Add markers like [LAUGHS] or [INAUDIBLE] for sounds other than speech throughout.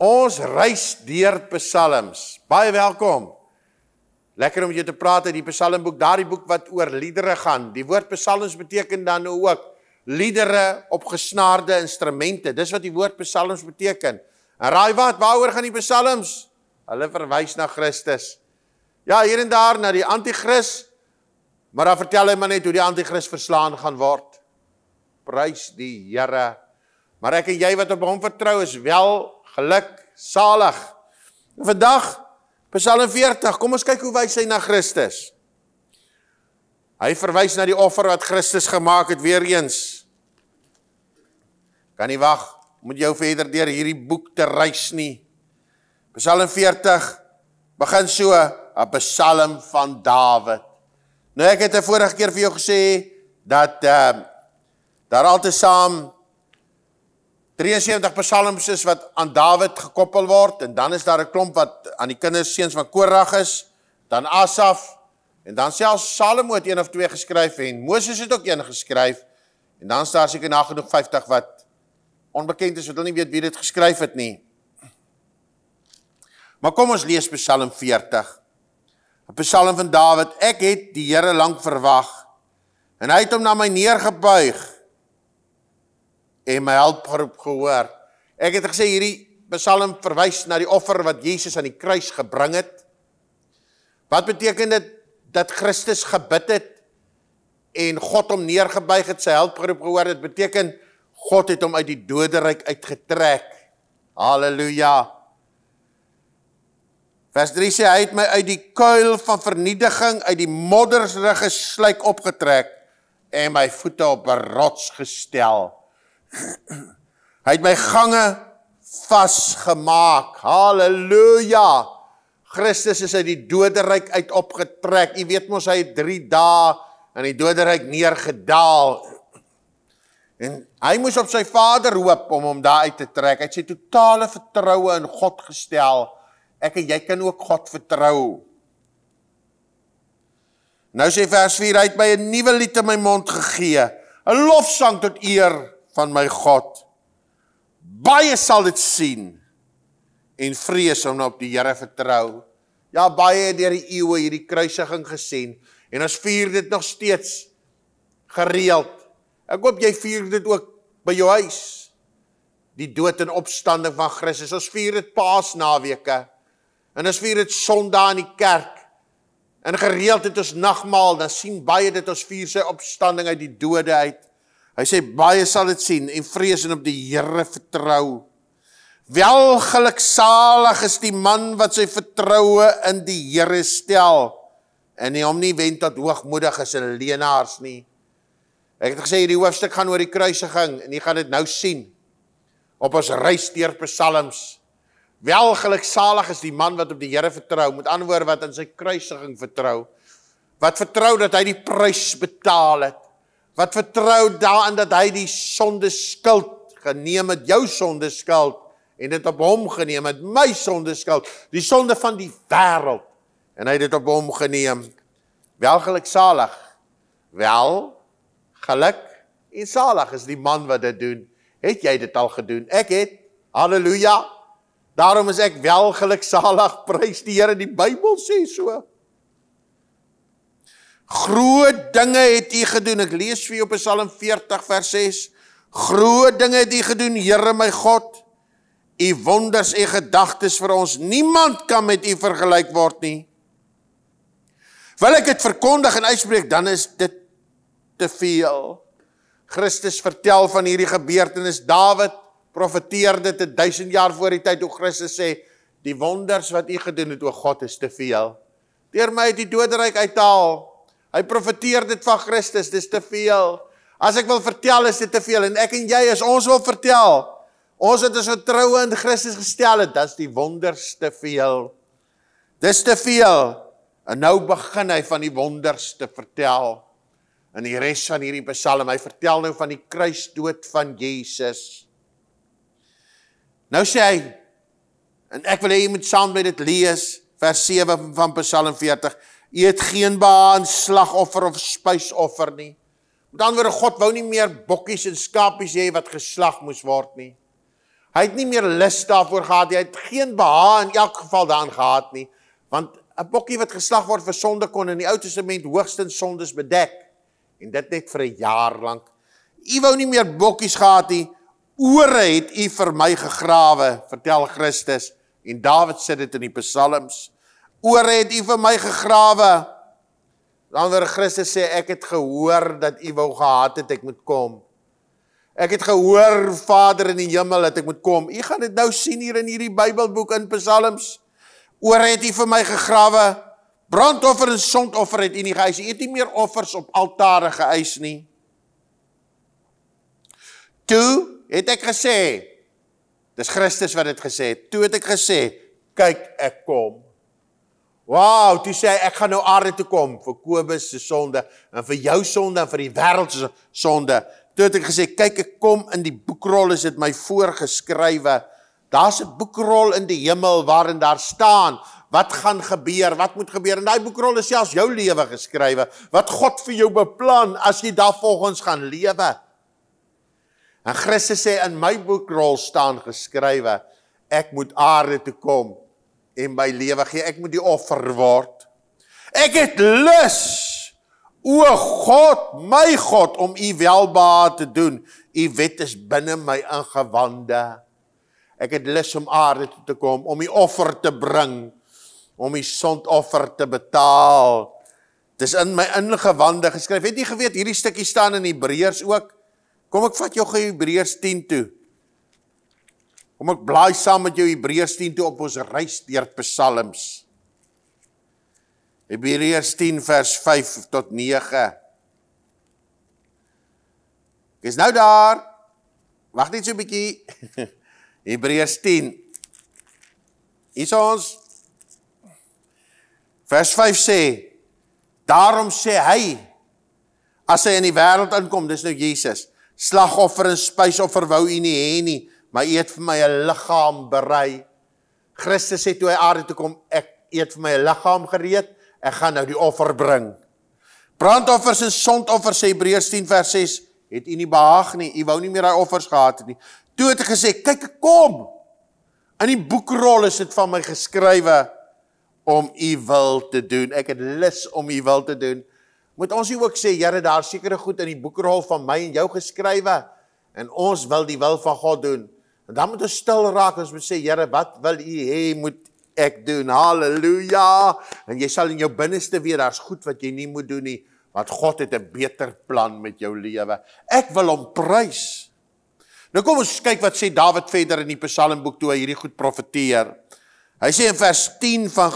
Ons reis deur Psalms. Baie welkom. Lekker om jou te praat uit die Psalmboek, daardie boek wat oor liedere gaan. Die woord Psalms beteken dan ook liedere op gesnaarde instrumente. Dis wat die woord Psalms beteken. En raai wat, waaroor gaan die Psalms? Hulle verwys na Christus. Ja, hier en daar na die anti-kris, maar dan vertel hy maar net hoe die anti-kris verslaan gaan word. Prys die Here. Maar ek en jy wat op hom vertrou is wel geluk, salig. Vandag Psalm 40, kom ons kyk hoe wys hy na Christus. Hy verwys na die offer wat Christus gemaak het weer eens. Kan nie wag om met jou verder deur hierdie boek te reis nie. Psalm 40 begin so 'n Psalm van Dawid. Nou ek het 'n vorige keer vir jou gesê dat ehm uh, daar altesaam 73 psalms is wat aan Dawid gekoppel word en dan is daar 'n klomp wat aan die kinders seuns van Korag is, dan Asaf en dan self Salomo het een of twee geskryf en Moses het ook een geskryf en dan is daar seker nagenoeg 50 wat onbekend is wat hulle nie weet wie dit geskryf het nie. Maar kom ons lees Psalm 40. 'n Psalm van Dawid. Ek het die Here lank verwag en hy het hom na my neergebuig en my hulpgeroep gehoor. Ek het gesê hierdie Psalm verwys na die offer wat Jesus aan die kruis gebring het. Wat beteken dit dat Christus gebid het en God hom neergebuig het, sy hulpgeroep gehoor het? Dit beteken God het hom uit die doderyk uitgetrek. Halleluja. Vers 3 sê hy het my uit die kuil van vernietiging, uit die modderige sluik opgetrek en my voete op 'n rots gestel. [CLEARS THROAT] Hy het my gange vasgemaak. Halleluja. Christus is uit die doderyk uit opgetrek. U weet mos hy het 3 dae in die doderyk neergedaal. En hy moes op sy Vader hoop om hom daar uit te trek. Hy het sy totale vertroue in God gestel. Ek en jy kan ook God vertrou. Nou sê vers 4 uit my 'n nuwe lied in my mond gegee, 'n lofsang tot eer van my God. Baie sal dit sien en vrees om nou op die Here vertrou. Ja, baie het deur die eeue hierdie kruisiging gesien en ons vier dit nog steeds gereeld. Ek hoop jy vier dit ook by jou huis. Die dood en opstanding van Christus. Ons vier dit Paasnaweke. En ons vier dit Sondag in die kerk. En gereeld het ons nagmaal, dan sien baie dit ons vier sy opstanding uit die dode uit. Hy sê baie sal dit sien en vrees en op die Here vertrou. Welgeluksalig is die man wat sy vertroue in die Here stel en nie hom nie wend tot hoogmoedig as 'n leenaars nie. Ek het gesê hierdie hoofstuk gaan oor die kruisiging en jy gaan dit nou sien op ons reis deur psalms. Welgeluksalig is die man wat op die Here vertrou, met ander woorde wat aan sy kruisiging vertrou, wat vertrou dat hy die prys betaal het wat vertrou daaraan dat hy die sonde skuld geneem het, jou sonde skuld en dit op hom geneem het, my sonde skuld, die sonde van die wêreld en hy het dit op hom geneem. Wel geluksalig. Wel geluk en salig is die man wat dit doen. Het jy dit al gedoen? Ek het. Halleluja. Daarom is ek wel geluksalig. Prys die Here. Die Bybel sê so. Groot dinge het U gedoen. Ek lees vir jou op Psalm 40 vers 6. Groot dinge het U gedoen, Here my God. U wonders, U gedagtes vir ons. Niemand kan met U vergelyk word nie. Wil ek dit verkondig en uitspreek, dan is dit te veel. Christus vertel van hierdie gebeurtenis. Dawid profeteer dit 1000 jaar voor die tyd hoe Christus sê, "Die wonders wat U gedoen het, o God, is te veel." Deur my het die doderyk uithaal. Hy profeteer dit van Christus, dis te veel. As ek wil vertel is dit te veel en ek en jy as ons wil vertel, ons het ons vertroue in Christus gestel het, dis die wonders te veel. Dis te veel. En nou begin hy van die wonders te vertel. In die res van hierdie Psalm, hy vertel nou van die kruisdood van Jesus. Nou sê hy en ek wil hê jy moet saam met dit lees vers 7 van Psalm 40 eet geen baan slagoffer of spysoffer nie. Met ander woorde God wou nie meer bokkies en skapies hê wat geslag moes word nie. Hy het nie meer lus daarvoor gehad nie. Hy het geen beha in elk geval daaraan gehad nie, want 'n bokkie wat geslag word vir sonde kon in die Ou Testament hoogstens sondes bedek en dit net vir 'n jaar lank. U wou nie meer bokkies gehad nie. Ore het u vir my gegrawe, vertel Christus en Dawid sê dit in die Psalms oor het u vir my gegrawe. Ander Christus sê ek het gehoor dat u wou gehad het ek moet kom. Ek het gehoor Vader in die hemel dat ek moet kom. U gaan dit nou sien hier in hierdie Bybelboek in Psalms. Oor het u vir my gegrawe. Brandoffer en sondoffer het u nie geëis. U het nie meer offers op altare geëis nie. Toe het ek gesê Dis Christus wat dit gesê het. Toe het ek gesê, kyk ek kom. Wow, toe sê hy ek gaan nou aarde toe kom vir Kobus se sonde en vir jou sonde en vir die wêreld se sonde. Toe het ek gesê kyk ek kom in die boekrol is dit my voorgeskrywe. Daar's 'n boekrol in die hemel waarin daar staan wat gaan gebeur, wat moet gebeur. In daai boekrol is selfs jou lewe geskrywe, wat God vir jou beplan as jy daarvolgens gaan lewe. En Christus sê in my boekrol staan geskrywe ek moet aarde toe kom en my lewe gee. Ek moet die offer word. Ek het lus o God, my God om u welbehae te doen. U wet is binne my ingewande. Ek het lus om aarde toe te kom om u offer te bring, om u sondoffer te betaal. Dis in my ingewande geskryf. Het jy geweet hierdie stukkie staan in Hebreërs ook? Kom ek vat jou ge Hebreërs 10 toe. Kom ek blaai saam met jou Hebreërs 10 toe op ons reis deur Psalms. Hebreërs 10 vers 5 tot 9. Ek is nou daar. Wag net so 'n bietjie. [LAUGHS] Hebreërs 10. Is ons Vers 5 sê: Daarom sê hy as hy in die wêreld inkom, dis nou Jesus, slagoffer en spysoffer wou u nie hê nie maar U het vir my 'n liggaam berei. Christus sê toe hy aarde toe kom, ek eet vir my 'n liggaam gereed. Ek gaan nou die offer bring. Brandoffers en sondoffers sê Hebreërs 10 vers 6 het U nie behaag nie. U wou nie meer daai offers gehad het nie. Toe het hy gesê, "Kyk, kom. In die boekrol is dit van my geskrywe om U wil te doen. Ek het lus om U wil te doen." Moet ons nie ook sê, "Here, daar sekerre goed in die boekrol van my en jou geskrywe en ons wil die wil van God doen." En dan moet ons stil raak en ons moet sê, Here, wat wil U hê moet ek doen? Halleluja. En jy sal in jou binneste weer daar's goed wat jy nie moet doen nie, want God het 'n beter plan met jou lewe. Ek wil hom prys. Nou kom ons kyk wat sê Dawid verder in die Psalmboek toe hy hierdie goed profeteer. Hy sê in vers 10 van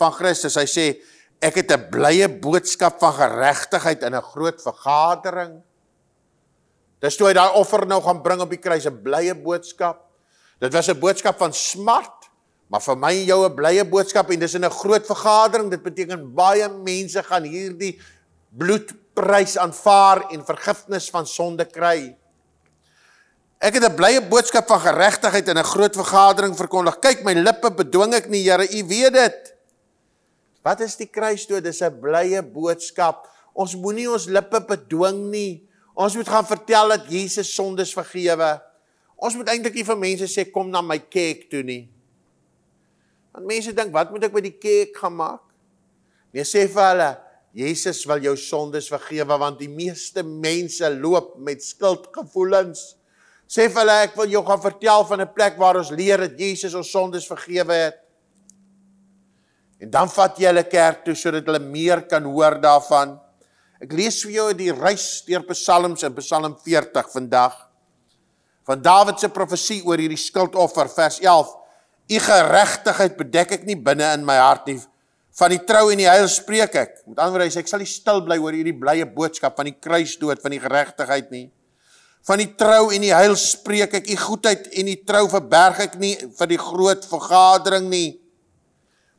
van Christus, hy sê ek het 'n blye boodskap van geregtigheid in 'n groot vergadering. Dis toe hy daai offer nou gaan bring op die kruis, 'n blye boodskap. Dit was 'n boodskap van smart, maar vir my en jou 'n blye boodskap en dis in 'n groot vergadering. Dit beteken baie mense gaan hierdie bloedprys aanvaar en vergifnis van sonde kry. Ek het 'n blye boodskap van geregtigheid in 'n groot vergadering verkondig. Kyk, my lippe bedwing ek nie, Here, U weet dit. Wat is die kruisdood? Dis 'n blye boodskap. Ons moenie ons lippe bedwing nie. Ons moet gaan vertel dat Jesus sondes vergewe. Ons moet eintlik nie vir mense sê kom na my kerk toe nie. Want mense dink wat moet ek by die kerk gaan maak? Nee, sê vir hulle Jesus wil jou sondes vergewe want die meeste mense loop met skuldgevoelens. Sê vir hulle ek wil jou gaan vertel van 'n plek waar ons leer dat Jesus ons sondes vergewe het. En dan vat jy hulle kerk toe sodat hulle meer kan hoor daarvan. Ek lees vir jou die reis deur Psalms in Psalm 40 vandag. Van Dawid se profesie oor hierdie skuldoffer vers 11. U geregtigheid bedek ek nie binne in my hart nie. Van die trou en die heil spreek ek. Met ander woorde, ek sal nie stil bly oor hierdie blye boodskap van die kruisdood van die geregtigheid nie. Van die trou en die heil spreek ek. U goedheid en u trou verberg ek nie vir die groot vergadering nie.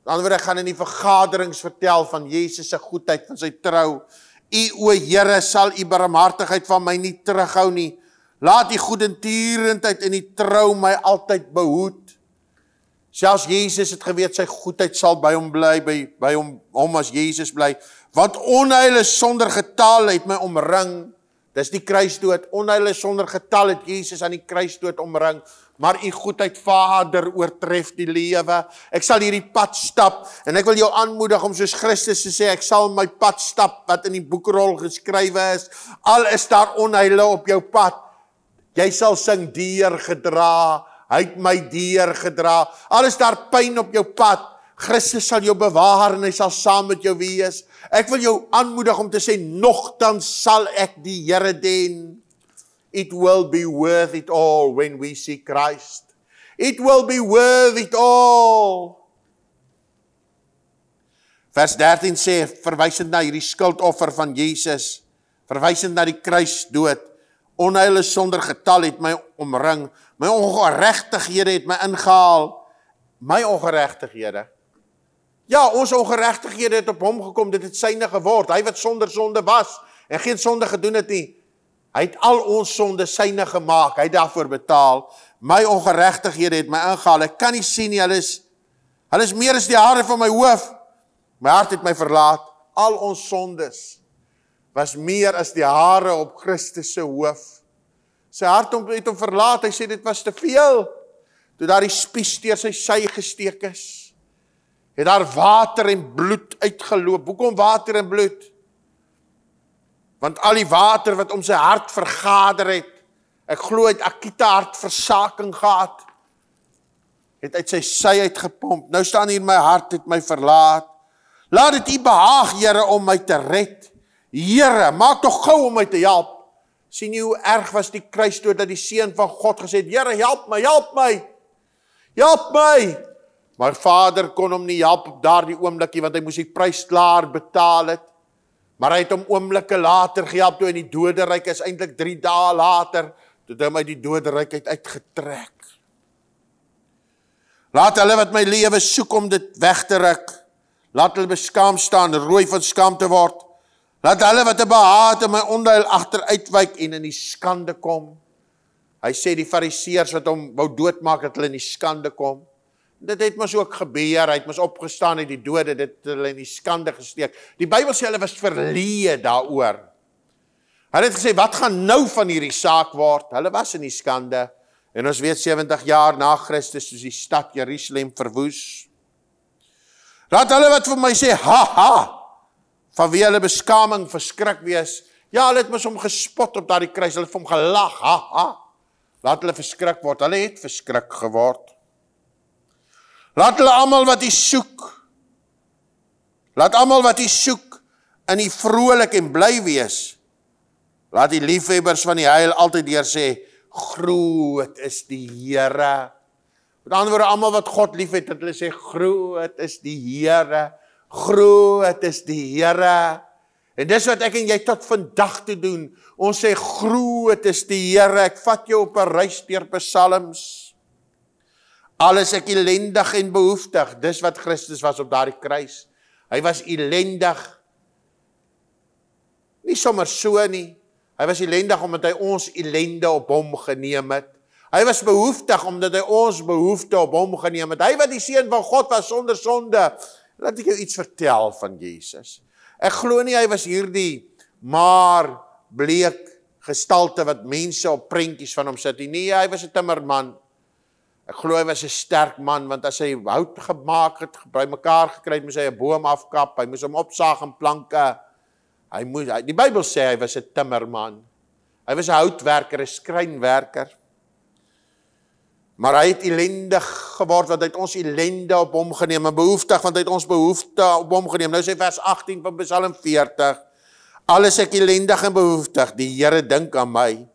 Met ander woorde, ek gaan in die vergaderings vertel van Jesus se goedheid en sy trou U o Here sal u barmhartigheid van my nie terughou nie. Laat u goedertierendheid en u trou my altyd behoed. Selfs Jesus het geweet sy goedheid sal by hom bly by by hom hom as Jesus bly, want onheil is sonder getal het my omring. Dis die kruisdood. Onheil is sonder getal het Jesus aan die kruisdood omring maar u goedheid Vader oortref die lewe. Ek sal hierdie pad stap en ek wil jou aanmoedig om soos Christus te sê ek sal my pad stap wat in die boekrol geskrywe is. Al is daar onheile op jou pad, jy sal sing deur gedra. Hy het my deur gedra. Al is daar pyn op jou pad, Christus sal jou bewaar en hy sal saam met jou wees. Ek wil jou aanmoedig om te sê nogtans sal ek die Here dien it will be worth it all when we see Christ. It will be worth it all. Vers 13 sê verwysend na hierdie skuldoffer van Jesus, verwysend na die kruisdood, onheil is sonder getal het my omring, my ongeregtighede het my ingehaal, my ongeregtighede. Ja, ons ongeregtighede het op hom gekom, dit het syne geword. Hy wat sonder sonde was en geen sonde gedoen het nie. Hy het al ons sonde syne gemaak. Hy het daarvoor betaal. My ongeregtighede het my ingehaal. Ek kan nie sien nie. Hulle is hulle is meer as die hare van my hoof. My hart het my verlaat. Al ons sondes was meer as die hare op Christus se hoof. Sy hart hom het hom verlaat. Hy sê dit was te veel. Toe daardie spies deur sy sy gesteek is, het daar water en bloed uitgeloop. Hoekom water en bloed? want al die water wat om sy hart vergader het ek glo hy het akita hartversaking gehad het uit sy sy uit gepomp nou staan hier my hart het my verlaat laat dit u behaag Here om my te red Here maak tog gou om my te help sien jy hoe erg was die kruisdood dat die seun van God gesê het Here help my help my help my maar vader kon hom nie help op daardie oomblikie want hy moes die prys klaar betaal het Maar hy het hom oomblikke later gehelp toe in die doderyk is eintlik 3 dae later toe hom uit die doderyk uitgetrek. Laat hulle wat my lewe soek om dit weg te ruk. Laat hulle beskaam staan, rooi van skaamte word. Laat hulle wat te behaat in my onheil agteruitwyk en in die skande kom. Hy sê die fariseërs wat hom wou doodmaak dat hulle in die skande kom dit het mos ook gebeur. Hy het mos opgestaan uit die dode, dit het hulle in die skande gesteek. Die Bybel sê hulle was verleë daaroor. Hulle het gesê, "Wat gaan nou van hierdie saak word?" Hulle was in die skande. En ons weet 70 jaar na Christus is die stad Jerusalem verwoes. Laat hulle wat vir my sê, "Ha ha." Van wie hulle beskaming verskrik wees. Ja, hulle het mos hom gespot op daardie kruis. Hulle het hom gelag, ha ha. Laat hulle verskrik word. Hulle het verskrik geword. Laat hulle almal wat U soek. Laat almal wat U soek in U vrolik en bly wees. Laat die liefhebbers van die heil altyd deur sê groot is die Here. Met ander woorde almal wat God liefhet, dat hulle sê groot is die Here. Groot is die Here. En dis wat ek en jy tot vandag toe doen. Ons sê groot is die Here. Ek vat jou op 'n reis deur Psalms. Alles ek ellendig en behoeftig. Dis wat Christus was op daardie kruis. Hy was ellendig. Nie sommer so nie. Hy was ellendig omdat hy ons ellende op hom geneem het. Hy was behoeftig omdat hy ons behoefte op hom geneem het. Hy wat die seun van God was sonder sonde. Laat ek jou iets vertel van Jesus. Ek glo nie hy was hierdie maar bleek gestalte wat mense op prentjies van hom sit nie. Nee, hy was 'n timmerman Ek glo hy was 'n sterk man want as hy hout gemaak het, by mekaar gekry het, moes hy 'n boom afkap, hy moes hom opsaag en planke. Hy moes hy, die Bybel sê hy was 'n timmerman. Hy was 'n houtwerker, 'n skrynwerker. Maar hy het ellendig geword want hy het ons ellende op hom geneem en behoeftig want hy het ons behoeftes op hom geneem. Nou sê vers 18 van Psalm 40: Alles ek ellendig en behoeftig, die Here dink aan my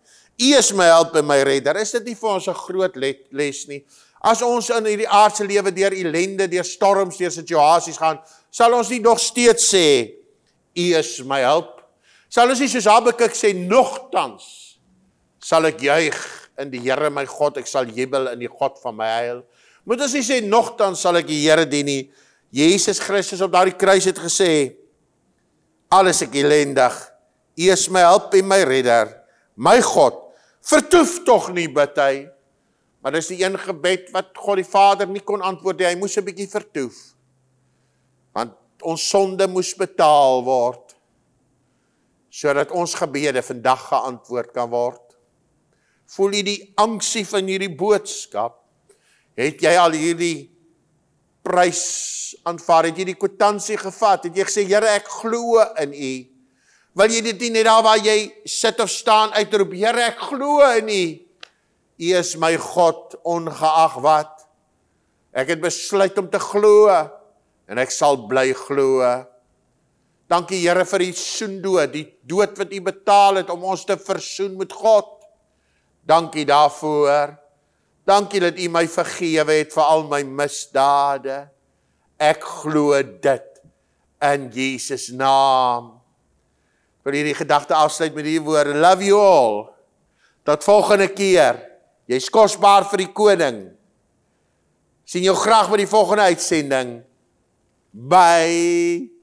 U is my help en my redder. Is dit nie vir ons 'n groot les nie? As ons in hierdie aardse lewe deur ellende, deur storms, deur situasies gaan, sal ons nie nog steeds sê U is my help? Sal ons nie soos Habakuk sê nogtans sal ek juig in die Here my God, ek sal jubel in die God van my heil. Moet ons nie sê nogtans sal ek die Here dien nie? Jesus Christus op daardie kruis het gesê alles ek ellendig, U is my help en my redder. My God, vertoef tog nie bid hy. Maar dis die een gebed wat God die Vader nie kon antwoord nie. Hy moes 'n bietjie vertoef. Want ons sonde moes betaal word sodat ons gebede vandag geantwoord kan word. Voel jy die angsie van hierdie boodskap? Het jy al hierdie prys aanvaar? Het jy die kwitansie gevat? Het jy gesê Here, ek glo in U? wil jy dit nie net daar waar jy sit of staan uitroep Here ek glo in U. U is my God ongeag wat. Ek het besluit om te glo en ek sal bly glo. Dankie Here vir U soendood, die dood wat U betaal het om ons te versoen met God. Dankie daarvoor. Dankie dat U my vergewe het vir al my misdade. Ek glo dit in Jesus naam wil hierdie gedagte afsluit met hierdie woorde. Love you all. Tot volgende keer. Jy's kosbaar vir die koning. Sien jou graag by die volgende uitsending. Bye.